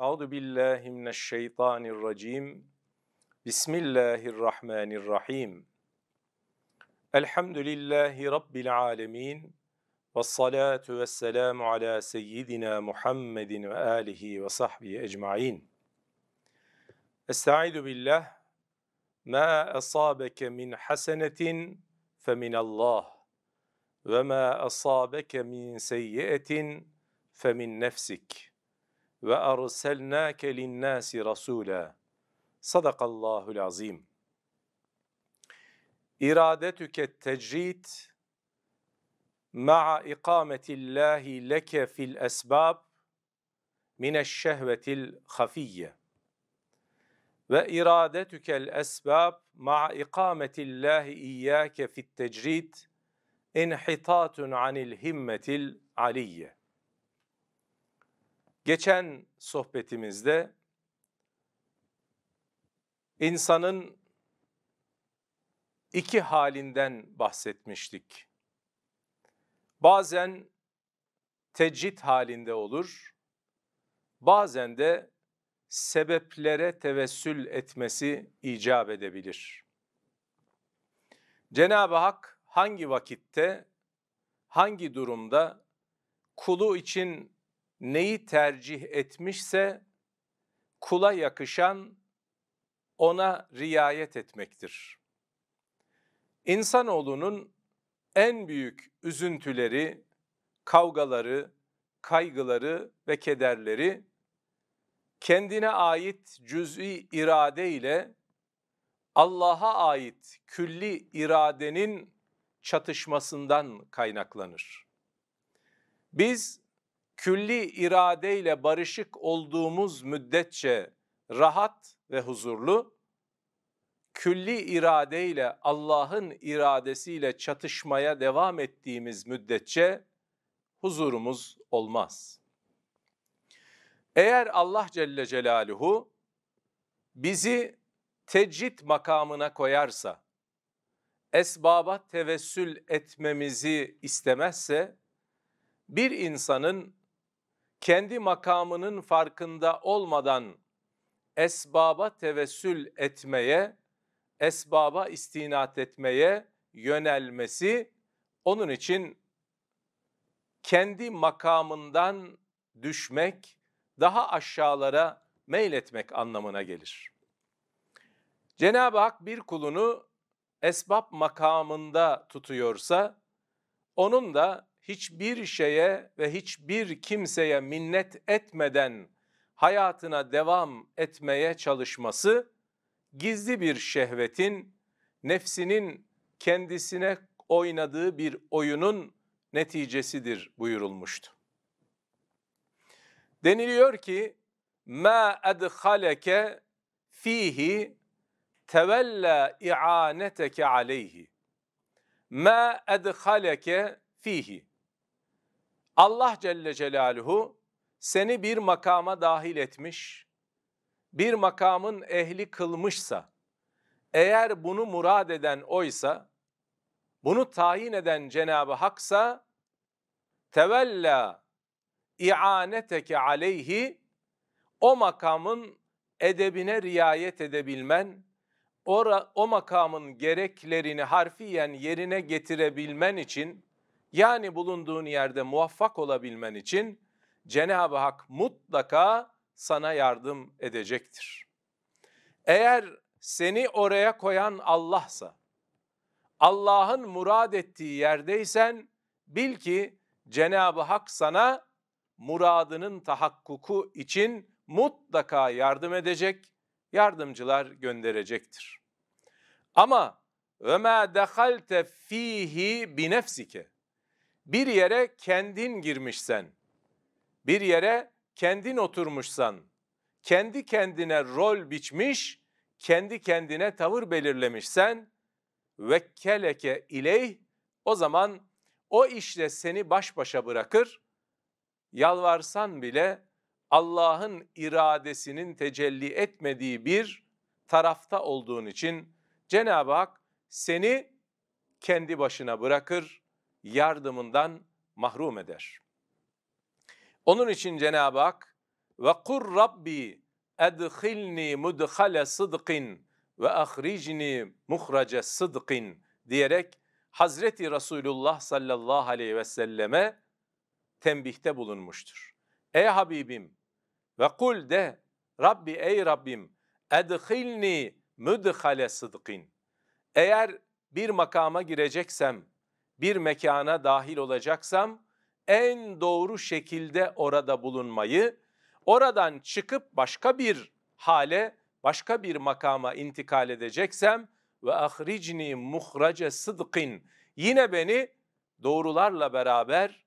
أعوذ بالله من الشيطان الرجيم بسم الله الرحمن الرحيم الحمد لله رب العالمين والصلاة والسلام على سيدنا محمد وآله وصحبه أجمعين أستعيذ بالله ما أصابك من حسنة فمن الله وما أصابك من سيئة فمن نفسك وأرسلناك للناس رسولا صدق الله العظيم إرادتك التجريد مع إقامة الله لك في الأسباب من الشهوة الخفية وإرادتك الأسباب مع إقامة الله إياك في التجريد انحطاط عن الهمة العليه Geçen sohbetimizde insanın iki halinden bahsetmiştik. Bazen tecrit halinde olur, bazen de sebeplere tevessül etmesi icap edebilir. Cenab-ı Hak hangi vakitte, hangi durumda kulu için neyi tercih etmişse kula yakışan ona riayet etmektir. İnsanoğlunun en büyük üzüntüleri, kavgaları, kaygıları ve kederleri kendine ait cüz'i irade ile Allah'a ait külli iradenin çatışmasından kaynaklanır. Biz külli iradeyle barışık olduğumuz müddetçe rahat ve huzurlu, külli iradeyle Allah'ın iradesiyle çatışmaya devam ettiğimiz müddetçe huzurumuz olmaz. Eğer Allah Celle Celaluhu bizi tecrit makamına koyarsa, esbaba tevessül etmemizi istemezse, bir insanın kendi makamının farkında olmadan esbaba tevessül etmeye, esbaba istinat etmeye yönelmesi onun için kendi makamından düşmek, daha aşağılara meyletmek anlamına gelir. Cenab-ı Hak bir kulunu esbab makamında tutuyorsa, onun da hiçbir şeye ve hiçbir kimseye minnet etmeden hayatına devam etmeye çalışması gizli bir şehvetin, nefsinin kendisine oynadığı bir oyunun neticesidir buyurulmuştu. Deniliyor ki ma edhaleke fihi tevella i'aneteke aleyhi. Ma edhaleke fihi. Allah Celle Celaluhu seni bir makama dahil etmiş, bir makamın ehli kılmışsa, eğer bunu murad eden oysa, bunu tayin eden Cenab-ı Hak'sa, tevella i'aneteke aleyhi, o makamın edebine riayet edebilmen, o, o makamın gereklerini harfiyen yerine getirebilmen için yani bulunduğun yerde muvaffak olabilmen için Cenab-ı Hak mutlaka sana yardım edecektir. Eğer seni oraya koyan Allah'sa, Allah'ın murad ettiği yerdeysen bil ki Cenab-ı Hak sana muradının tahakkuku için mutlaka yardım edecek, yardımcılar gönderecektir. Ama ve ma dehalte fihi bi nefsike bir yere kendin girmişsen, bir yere kendin oturmuşsan, kendi kendine rol biçmiş, kendi kendine tavır belirlemişsen vekkeleke ileyh o zaman o işle seni baş başa bırakır. Yalvarsan bile Allah'ın iradesinin tecelli etmediği bir tarafta olduğun için Cenab-ı Hak seni kendi başına bırakır yardımından mahrum eder. Onun için Cenab-ı Hak ve kur Rabbi edhilni mudhale sıdkin ve ahricni muhrace sıdkin diyerek Hazreti Resulullah sallallahu aleyhi ve selleme tembihte bulunmuştur. Ey Habibim ve kul de Rabbi ey Rabbim edhilni mudhale sıdkin. Eğer bir makama gireceksem bir mekana dahil olacaksam en doğru şekilde orada bulunmayı, oradan çıkıp başka bir hale, başka bir makama intikal edeceksem ve ahricni muhrace sıdkin yine beni doğrularla beraber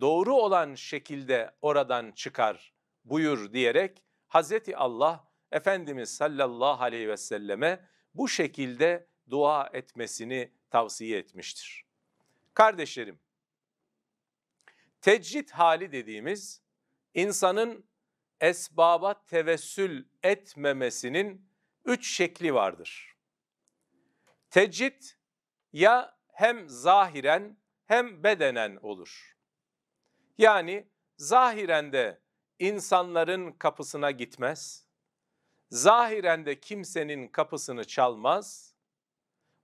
doğru olan şekilde oradan çıkar buyur diyerek Hazreti Allah Efendimiz sallallahu aleyhi ve selleme bu şekilde dua etmesini tavsiye etmiştir. Kardeşlerim, tecrit hali dediğimiz insanın esbaba tevessül etmemesinin üç şekli vardır. Tecrit ya hem zahiren hem bedenen olur. Yani zahiren de insanların kapısına gitmez, zahiren de kimsenin kapısını çalmaz,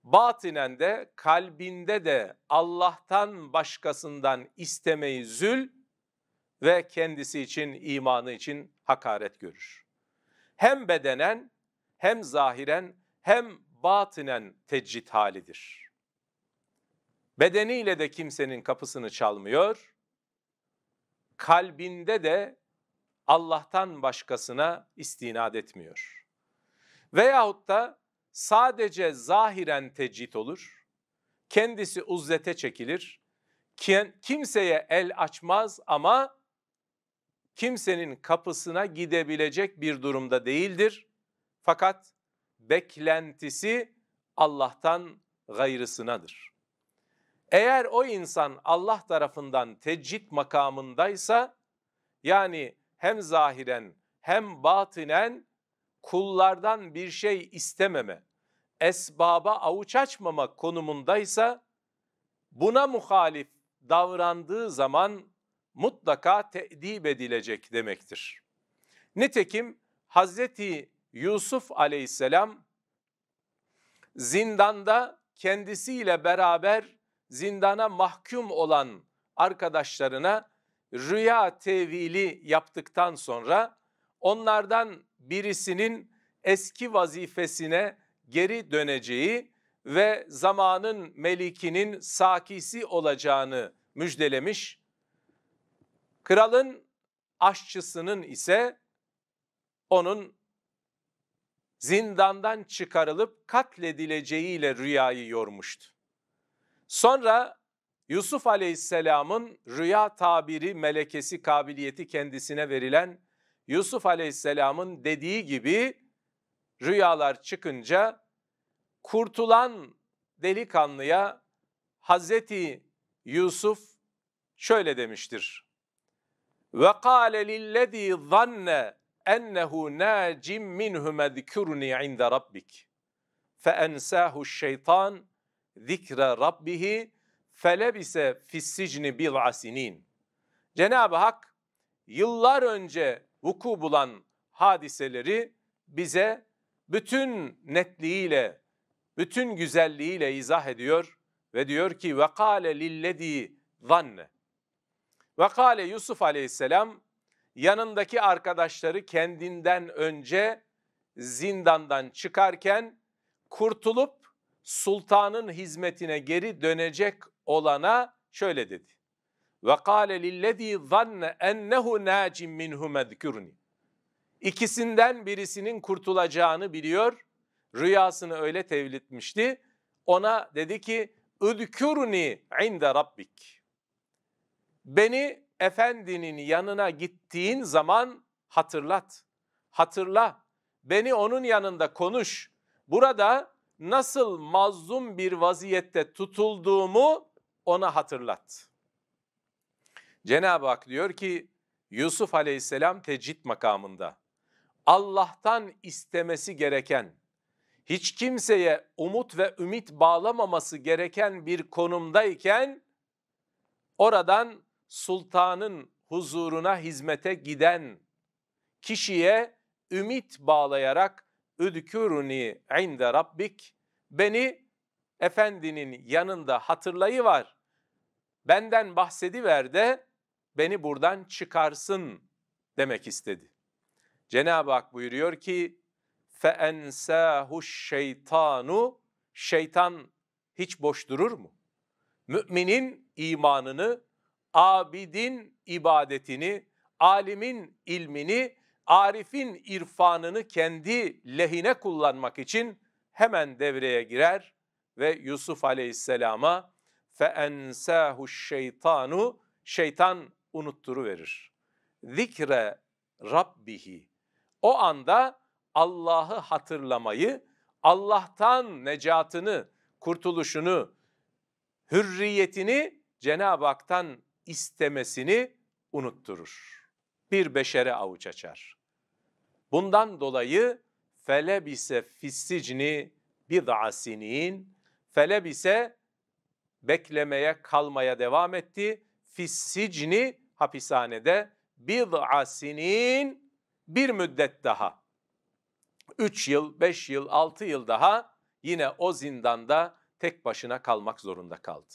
batinen de kalbinde de Allah'tan başkasından istemeyi zül ve kendisi için imanı için hakaret görür. Hem bedenen hem zahiren hem batinen teccit halidir. Bedeniyle de kimsenin kapısını çalmıyor. Kalbinde de Allah'tan başkasına istinad etmiyor. Veyahut da sadece zahiren tecit olur. Kendisi uzlete çekilir. Kimseye el açmaz ama kimsenin kapısına gidebilecek bir durumda değildir. Fakat beklentisi Allah'tan gayrısınadır. Eğer o insan Allah tarafından tecit makamındaysa yani hem zahiren hem batinen kullardan bir şey istememe, esbaba avuç açmamak konumundaysa buna muhalif davrandığı zaman mutlaka te'dib edilecek demektir. Nitekim Hazreti Yusuf aleyhisselam zindanda kendisiyle beraber zindana mahkum olan arkadaşlarına rüya tevili yaptıktan sonra onlardan birisinin eski vazifesine geri döneceği ve zamanın melikinin sakisi olacağını müjdelemiş. Kralın aşçısının ise onun zindandan çıkarılıp katledileceğiyle rüyayı yormuştu. Sonra Yusuf Aleyhisselam'ın rüya tabiri melekesi kabiliyeti kendisine verilen Yusuf Aleyhisselam'ın dediği gibi rüyalar çıkınca kurtulan delikanlıya Hazreti Yusuf şöyle demiştir. Ve kâle lillezî zanne ennehu nâcim minhu medkürni inde rabbik. Fe ensâhu şeytan zikre rabbihi felebise fissicni bil'asinin. Cenab-ı Hak yıllar önce vuku bulan hadiseleri bize bütün netliğiyle, bütün güzelliğiyle izah ediyor ve diyor ki ve kâle lillezî zanne. Yusuf aleyhisselam yanındaki arkadaşları kendinden önce zindandan çıkarken kurtulup sultanın hizmetine geri dönecek olana şöyle dedi. Ve kâle lillezî zanne ennehu nâcim minhu İkisinden birisinin kurtulacağını biliyor. Rüyasını öyle tevlitmişti. Ona dedi ki Üdkürni inde rabbik. Beni efendinin yanına gittiğin zaman hatırlat. Hatırla. Beni onun yanında konuş. Burada nasıl mazlum bir vaziyette tutulduğumu ona hatırlat. Cenab-ı Hak diyor ki Yusuf Aleyhisselam tecit makamında. Allah'tan istemesi gereken, hiç kimseye umut ve ümit bağlamaması gereken bir konumdayken oradan sultanın huzuruna hizmete giden kişiye ümit bağlayarak üdkürni inde rabbik beni efendinin yanında hatırlayı var. Benden bahsediver de beni buradan çıkarsın demek istedi. Cenab-ı Hak buyuruyor ki فَاَنْسَاهُ şeytanu Şeytan hiç boş durur mu? Müminin imanını, abidin ibadetini, alimin ilmini, arifin irfanını kendi lehine kullanmak için hemen devreye girer ve Yusuf Aleyhisselam'a فَاَنْسَاهُ şeytanu Şeytan unutturu verir. Zikre Rabbihi o anda Allah'ı hatırlamayı, Allah'tan necatını, kurtuluşunu, hürriyetini Cenab-ı Hak'tan istemesini unutturur. Bir beşere avuç açar. Bundan dolayı felebise fissicni bid'a sinin felebise beklemeye kalmaya devam etti. Fissicni hapishanede bid'a sinin bir müddet daha 3 yıl, 5 yıl, 6 yıl daha yine o zindanda tek başına kalmak zorunda kaldı.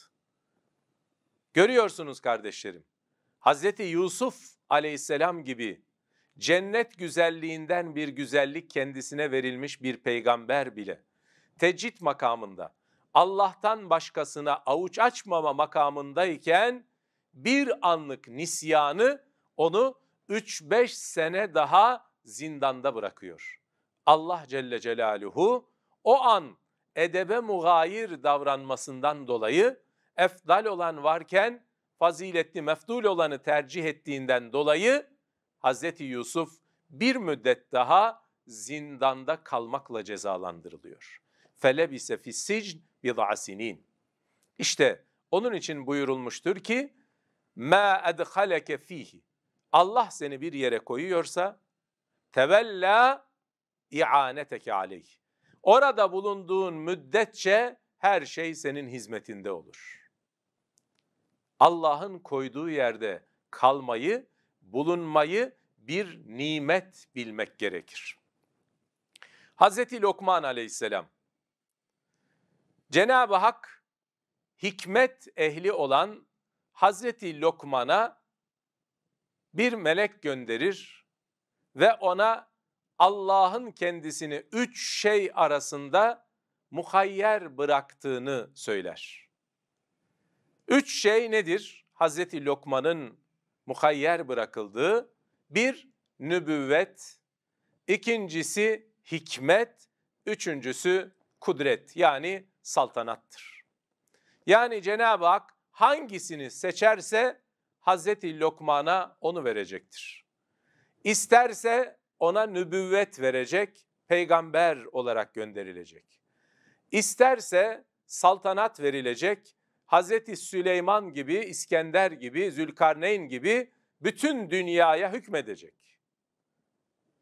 Görüyorsunuz kardeşlerim. Hazreti Yusuf Aleyhisselam gibi cennet güzelliğinden bir güzellik kendisine verilmiş bir peygamber bile tecit makamında Allah'tan başkasına avuç açmama makamındayken bir anlık nisyanı onu 3-5 sene daha zindanda bırakıyor. Allah Celle Celaluhu o an edebe mugayir davranmasından dolayı efdal olan varken faziletli mefdul olanı tercih ettiğinden dolayı Hazreti Yusuf bir müddet daha zindanda kalmakla cezalandırılıyor. Felebise fissicn bid'asinin. İşte onun için buyurulmuştur ki ma edhaleke fihi Allah seni bir yere koyuyorsa tevella i'aneteke aleyh. Orada bulunduğun müddetçe her şey senin hizmetinde olur. Allah'ın koyduğu yerde kalmayı, bulunmayı bir nimet bilmek gerekir. Hazreti Lokman aleyhisselam Cenab-ı Hak hikmet ehli olan Hazreti Lokman'a bir melek gönderir ve ona Allah'ın kendisini üç şey arasında muhayyer bıraktığını söyler. Üç şey nedir? Hazreti Lokman'ın muhayyer bırakıldığı bir nübüvvet, ikincisi hikmet, üçüncüsü kudret yani saltanattır. Yani Cenab-ı Hak hangisini seçerse Hazreti Lokman'a onu verecektir. İsterse ona nübüvvet verecek, peygamber olarak gönderilecek. İsterse saltanat verilecek, Hazreti Süleyman gibi, İskender gibi, Zülkarneyn gibi bütün dünyaya hükmedecek.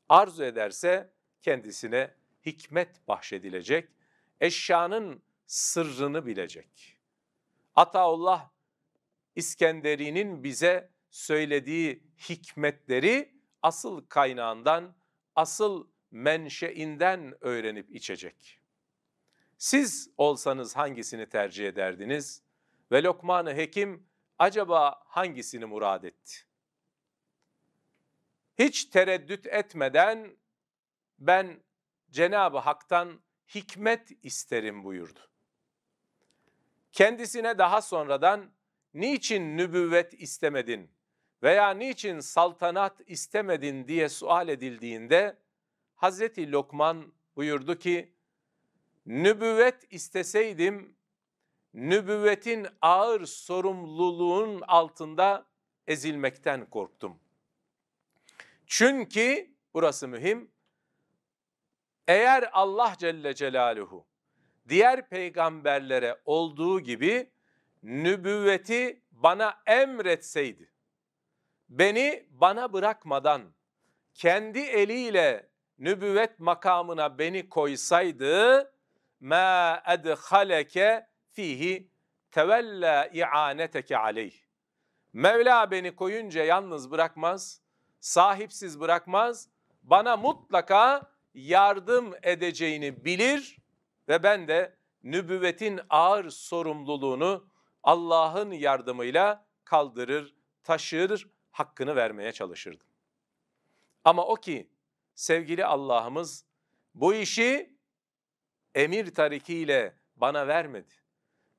Arzu ederse kendisine hikmet bahşedilecek, eşyanın sırrını bilecek. Ataullah İskenderi'nin bize söylediği hikmetleri asıl kaynağından, asıl menşeinden öğrenip içecek. Siz olsanız hangisini tercih ederdiniz? Ve Lokman-ı Hekim acaba hangisini murad etti? Hiç tereddüt etmeden ben Cenab-ı Hak'tan hikmet isterim buyurdu. Kendisine daha sonradan niçin nübüvvet istemedin veya niçin saltanat istemedin diye sual edildiğinde Hazreti Lokman buyurdu ki nübüvvet isteseydim nübüvvetin ağır sorumluluğun altında ezilmekten korktum. Çünkü burası mühim. Eğer Allah Celle Celaluhu diğer peygamberlere olduğu gibi nübüvveti bana emretseydi, beni bana bırakmadan kendi eliyle nübüvvet makamına beni koysaydı ma edhaleke fihi tevella i'aneteke aleyh. Mevla beni koyunca yalnız bırakmaz, sahipsiz bırakmaz, bana mutlaka yardım edeceğini bilir ve ben de nübüvvetin ağır sorumluluğunu Allah'ın yardımıyla kaldırır, taşır, hakkını vermeye çalışırdım. Ama o ki sevgili Allah'ımız bu işi emir tarikiyle bana vermedi.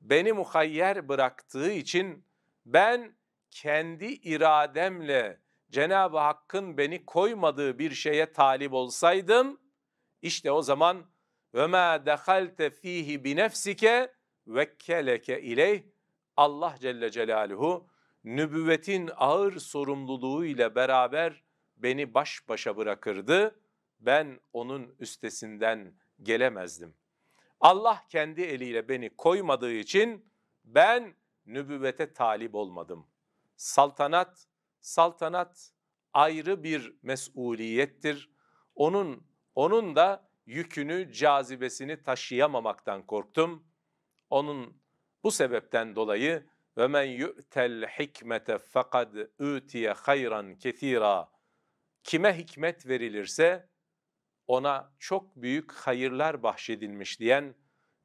Beni muhayyer bıraktığı için ben kendi irademle Cenab-ı Hakk'ın beni koymadığı bir şeye talip olsaydım işte o zaman ve ma dehalte fihi bi nefsike vekkeleke ileyh Allah Celle Celaluhu nübüvvetin ağır sorumluluğu ile beraber beni baş başa bırakırdı. Ben onun üstesinden gelemezdim. Allah kendi eliyle beni koymadığı için ben nübüvvete talip olmadım. Saltanat, saltanat ayrı bir mesuliyettir. Onun onun da yükünü, cazibesini taşıyamamaktan korktum. Onun bu sebepten dolayı ve men yu'tel hikmete fakad utiye hayran kesira. Kime hikmet verilirse ona çok büyük hayırlar bahşedilmiş diyen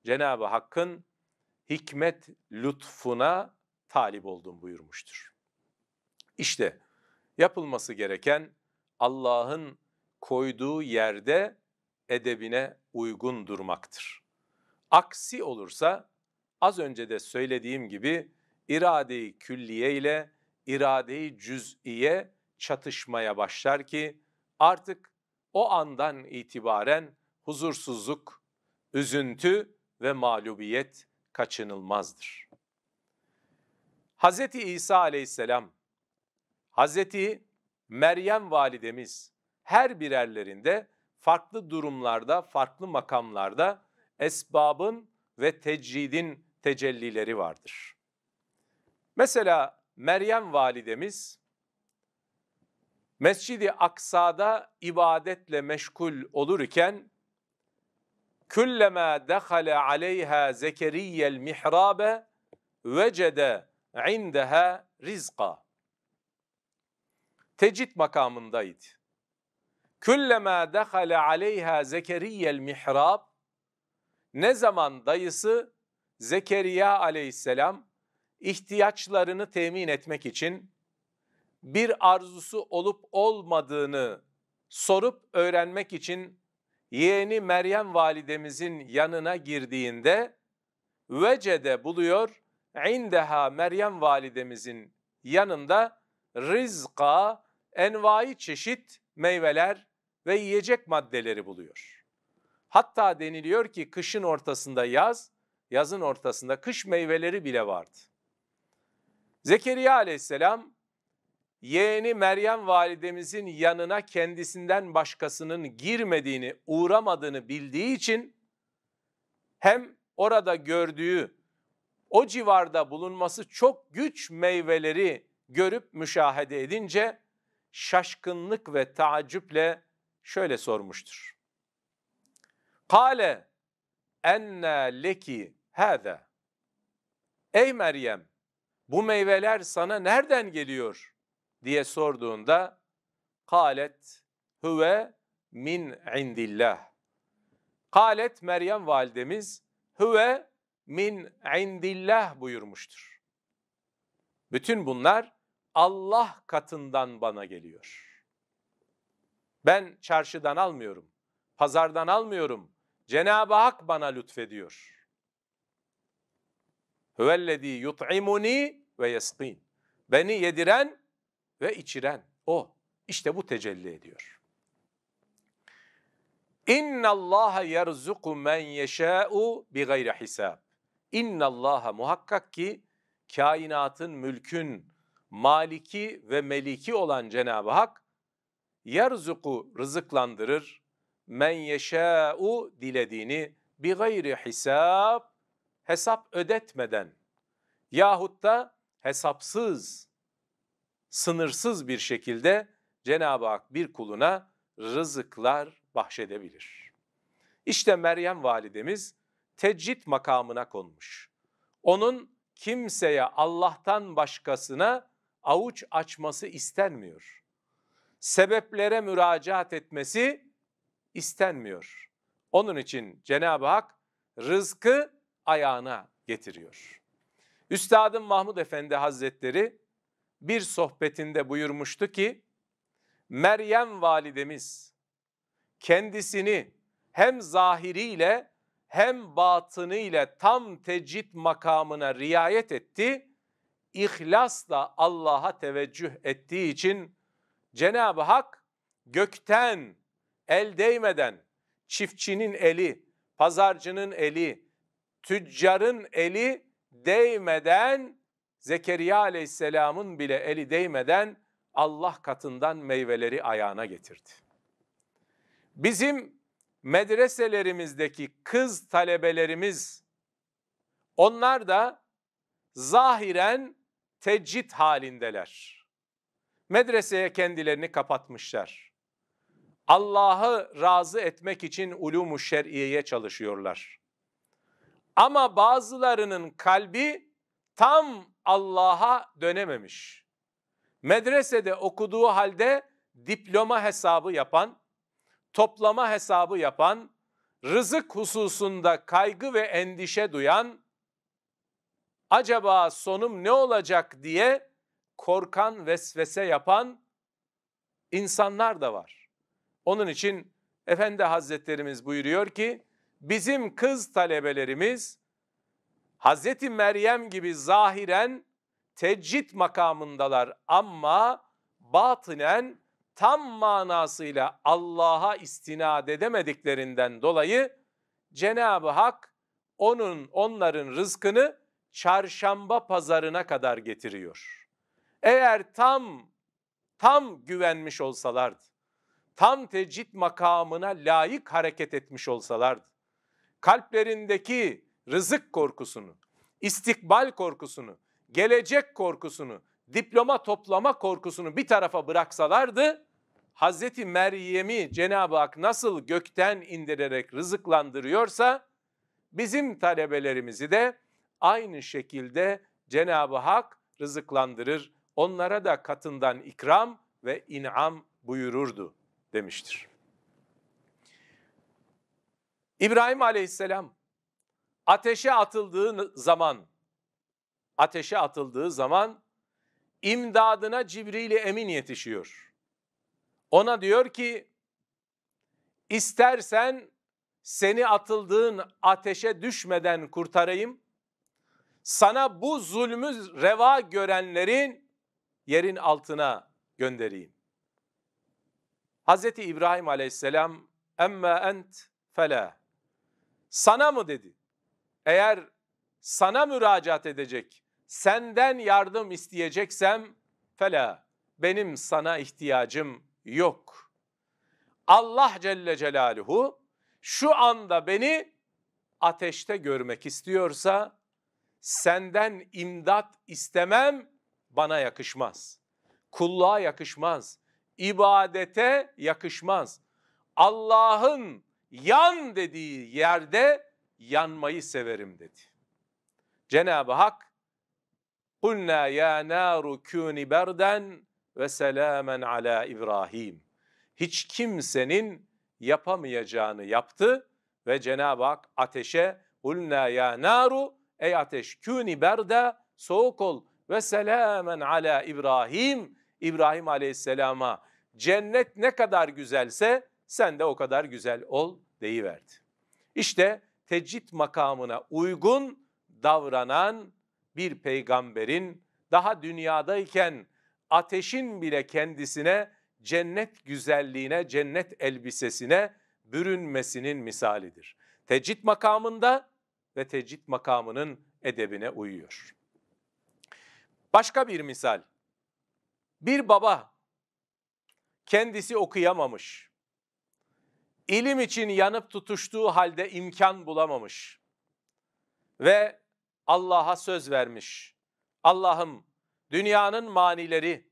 Cenab-ı Hakk'ın hikmet lütfuna talip oldum buyurmuştur. İşte yapılması gereken Allah'ın koyduğu yerde edebine uygun durmaktır. Aksi olursa Az önce de söylediğim gibi irade-i külliye ile irade-i cüz'iye çatışmaya başlar ki artık o andan itibaren huzursuzluk, üzüntü ve mağlubiyet kaçınılmazdır. Hz. İsa aleyhisselam, Hz. Meryem validemiz her birerlerinde farklı durumlarda, farklı makamlarda esbabın ve tecridin tecellileri vardır. Mesela Meryem validemiz Mescidi Aksa'da ibadetle meşgul olurken küllema dehale aleyha zekeriyel mihrabe vecede indeha rizqa tecit makamındaydı. Küllema dehale aleyha zekeriyel mihrab ne zaman dayısı Zekeriya aleyhisselam ihtiyaçlarını temin etmek için bir arzusu olup olmadığını sorup öğrenmek için yeğeni Meryem validemizin yanına girdiğinde vecede buluyor. İndeha Meryem validemizin yanında rizka envai çeşit meyveler ve yiyecek maddeleri buluyor. Hatta deniliyor ki kışın ortasında yaz yazın ortasında kış meyveleri bile vardı. Zekeriya aleyhisselam yeğeni Meryem validemizin yanına kendisinden başkasının girmediğini, uğramadığını bildiği için hem orada gördüğü o civarda bulunması çok güç meyveleri görüp müşahede edince şaşkınlık ve taaccüple şöyle sormuştur. Kale enne leki Hâdâ. Ey Meryem, bu meyveler sana nereden geliyor? diye sorduğunda kalet huve min indillah. Kalet Meryem validemiz huve min indillah buyurmuştur. Bütün bunlar Allah katından bana geliyor. Ben çarşıdan almıyorum, pazardan almıyorum. Cenab-ı Hak bana lütfediyor.'' Huvellezî yut'imuni ve yesqîn. Beni yediren ve içiren o. İşte bu tecelli ediyor. İnna Allah yerzuku men yeşâ'u bi gayri hisab. İnna Allah muhakkak ki kainatın mülkün maliki ve meliki olan Cenab-ı Hak yerzuku rızıklandırır men yeşâ'u dilediğini bi gayri hisab hesap ödetmeden yahut da hesapsız, sınırsız bir şekilde Cenab-ı Hak bir kuluna rızıklar bahşedebilir. İşte Meryem validemiz tecrit makamına konmuş. Onun kimseye Allah'tan başkasına avuç açması istenmiyor. Sebeplere müracaat etmesi istenmiyor. Onun için Cenab-ı Hak rızkı ayağına getiriyor. Üstadım Mahmud Efendi Hazretleri bir sohbetinde buyurmuştu ki Meryem validemiz kendisini hem zahiriyle hem batınıyla tam tecit makamına riayet etti. İhlasla Allah'a teveccüh ettiği için Cenab-ı Hak gökten el değmeden çiftçinin eli, pazarcının eli, tüccarın eli değmeden Zekeriya Aleyhisselam'ın bile eli değmeden Allah katından meyveleri ayağına getirdi. Bizim medreselerimizdeki kız talebelerimiz onlar da zahiren tecit halindeler. Medreseye kendilerini kapatmışlar. Allah'ı razı etmek için ulumu şer'iyeye çalışıyorlar. Ama bazılarının kalbi tam Allah'a dönememiş. Medresede okuduğu halde diploma hesabı yapan, toplama hesabı yapan, rızık hususunda kaygı ve endişe duyan, acaba sonum ne olacak diye korkan vesvese yapan insanlar da var. Onun için Efendi Hazretlerimiz buyuruyor ki, bizim kız talebelerimiz Hazreti Meryem gibi zahiren teccit makamındalar ama batinen tam manasıyla Allah'a istinad edemediklerinden dolayı Cenab-ı Hak onun onların rızkını çarşamba pazarına kadar getiriyor. Eğer tam tam güvenmiş olsalardı, tam tecrit makamına layık hareket etmiş olsalardı, kalplerindeki rızık korkusunu, istikbal korkusunu, gelecek korkusunu, diploma toplama korkusunu bir tarafa bıraksalardı Hazreti Meryem'i Cenab-ı Hak nasıl gökten indirerek rızıklandırıyorsa bizim talebelerimizi de aynı şekilde Cenab-ı Hak rızıklandırır. Onlara da katından ikram ve inam buyururdu demiştir. İbrahim Aleyhisselam ateşe atıldığı zaman ateşe atıldığı zaman imdadına Cibril Emin yetişiyor. Ona diyor ki istersen seni atıldığın ateşe düşmeden kurtarayım. Sana bu zulmü reva görenlerin yerin altına göndereyim. Hazreti İbrahim aleyhisselam emme ent fela sana mı dedi. Eğer sana müracaat edecek, senden yardım isteyeceksem fela benim sana ihtiyacım yok. Allah Celle Celaluhu şu anda beni ateşte görmek istiyorsa senden imdat istemem bana yakışmaz. Kulluğa yakışmaz. ibadete yakışmaz. Allah'ın yan dediği yerde yanmayı severim dedi. Cenab-ı Hak Kulna ya naru kuni berden ve selamen ala İbrahim. Hiç kimsenin yapamayacağını yaptı ve Cenab-ı Hak ateşe Kulna ya naru ey ateş kuni berde soğuk ol ve selamen ala İbrahim. İbrahim aleyhisselama cennet ne kadar güzelse sen de o kadar güzel ol deyiverdi. İşte tecit makamına uygun davranan bir peygamberin daha dünyadayken ateşin bile kendisine cennet güzelliğine, cennet elbisesine bürünmesinin misalidir. Tecit makamında ve tecit makamının edebine uyuyor. Başka bir misal. Bir baba kendisi okuyamamış ilim için yanıp tutuştuğu halde imkan bulamamış ve Allah'a söz vermiş. Allah'ım dünyanın manileri,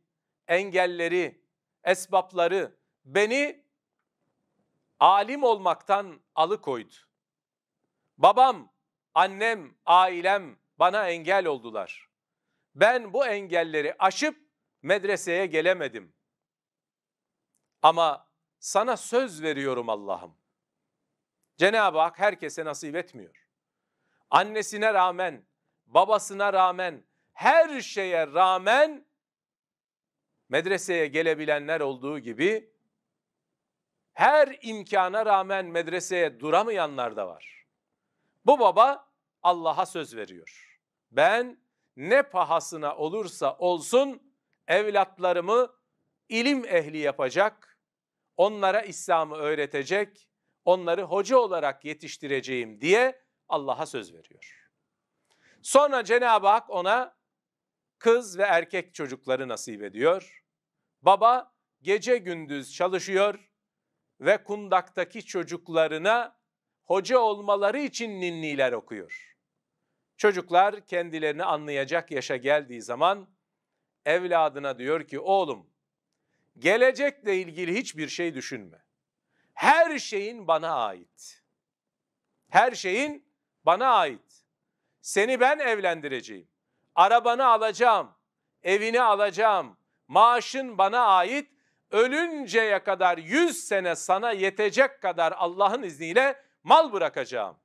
engelleri, esbapları beni alim olmaktan alıkoydu. Babam, annem, ailem bana engel oldular. Ben bu engelleri aşıp medreseye gelemedim. Ama sana söz veriyorum Allah'ım. Cenab-ı Hak herkese nasip etmiyor. Annesine rağmen, babasına rağmen, her şeye rağmen medreseye gelebilenler olduğu gibi her imkana rağmen medreseye duramayanlar da var. Bu baba Allah'a söz veriyor. Ben ne pahasına olursa olsun evlatlarımı ilim ehli yapacak, onlara İslam'ı öğretecek, onları hoca olarak yetiştireceğim diye Allah'a söz veriyor. Sonra Cenab-ı Hak ona kız ve erkek çocukları nasip ediyor. Baba gece gündüz çalışıyor ve kundaktaki çocuklarına hoca olmaları için ninniler okuyor. Çocuklar kendilerini anlayacak yaşa geldiği zaman evladına diyor ki oğlum Gelecekle ilgili hiçbir şey düşünme. Her şeyin bana ait. Her şeyin bana ait. Seni ben evlendireceğim. Arabanı alacağım. Evini alacağım. Maaşın bana ait. Ölünceye kadar yüz sene sana yetecek kadar Allah'ın izniyle mal bırakacağım.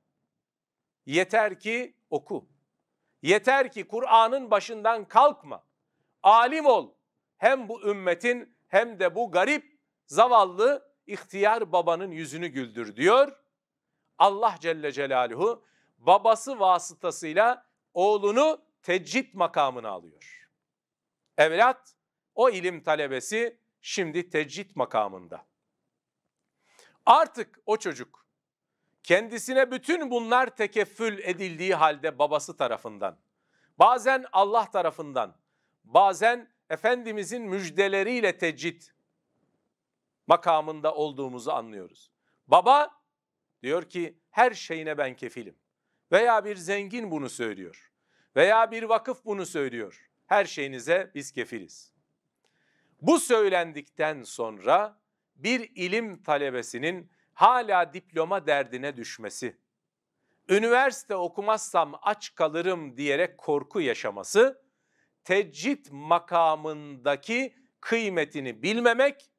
Yeter ki oku. Yeter ki Kur'an'ın başından kalkma. Alim ol. Hem bu ümmetin hem de bu garip, zavallı, ihtiyar babanın yüzünü güldür diyor. Allah Celle Celaluhu babası vasıtasıyla oğlunu tecrit makamına alıyor. Evlat o ilim talebesi şimdi tecrit makamında. Artık o çocuk kendisine bütün bunlar tekeffül edildiği halde babası tarafından, bazen Allah tarafından, bazen Efendimizin müjdeleriyle tecit makamında olduğumuzu anlıyoruz. Baba diyor ki her şeyine ben kefilim. Veya bir zengin bunu söylüyor. Veya bir vakıf bunu söylüyor. Her şeyinize biz kefiliz. Bu söylendikten sonra bir ilim talebesinin hala diploma derdine düşmesi, üniversite okumazsam aç kalırım diyerek korku yaşaması Tecit makamındaki kıymetini bilmemek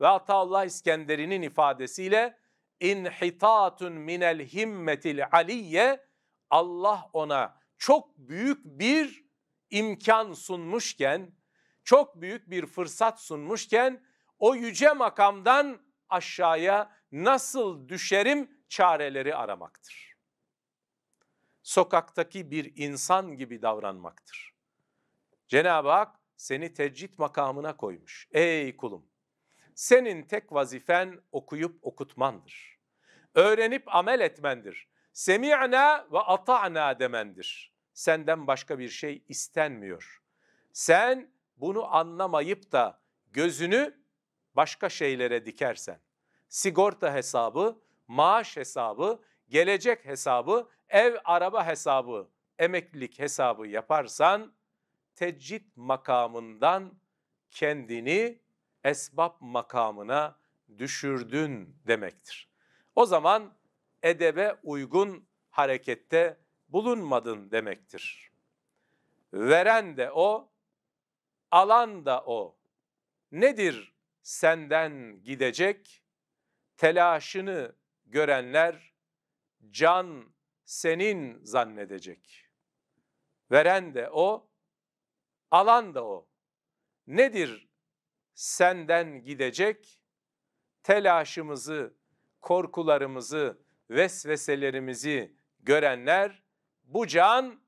ve Ataullah İskender'in ifadesiyle inhitatun minel himmetil aliye Allah ona çok büyük bir imkan sunmuşken, çok büyük bir fırsat sunmuşken o yüce makamdan aşağıya nasıl düşerim çareleri aramaktır. Sokaktaki bir insan gibi davranmaktır Cenab-ı Hak seni tecrit makamına koymuş. Ey kulum! Senin tek vazifen okuyup okutmandır. Öğrenip amel etmendir. Semi'na ve ata'na demendir. Senden başka bir şey istenmiyor. Sen bunu anlamayıp da gözünü başka şeylere dikersen, sigorta hesabı, maaş hesabı, gelecek hesabı, ev araba hesabı, emeklilik hesabı yaparsan müsteccit makamından kendini esbab makamına düşürdün demektir. O zaman edebe uygun harekette bulunmadın demektir. Veren de o, alan da o. Nedir senden gidecek? Telaşını görenler can senin zannedecek. Veren de o, Alan da o. Nedir senden gidecek? Telaşımızı, korkularımızı, vesveselerimizi görenler bu can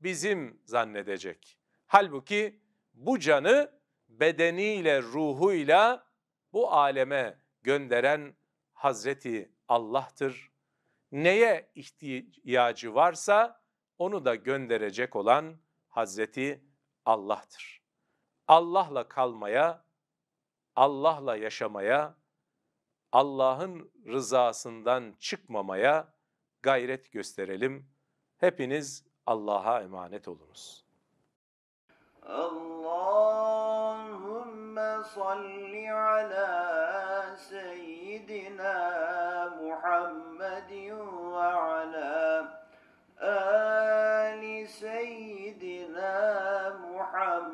bizim zannedecek. Halbuki bu canı bedeniyle, ruhuyla bu aleme gönderen Hazreti Allah'tır. Neye ihtiyacı varsa onu da gönderecek olan Hazreti Allah'tır. Allah'la kalmaya, Allah'la yaşamaya, Allah'ın rızasından çıkmamaya gayret gösterelim. Hepiniz Allah'a emanet olunuz. Allahümme salli ala seyyidina Muhammedin ve ala um,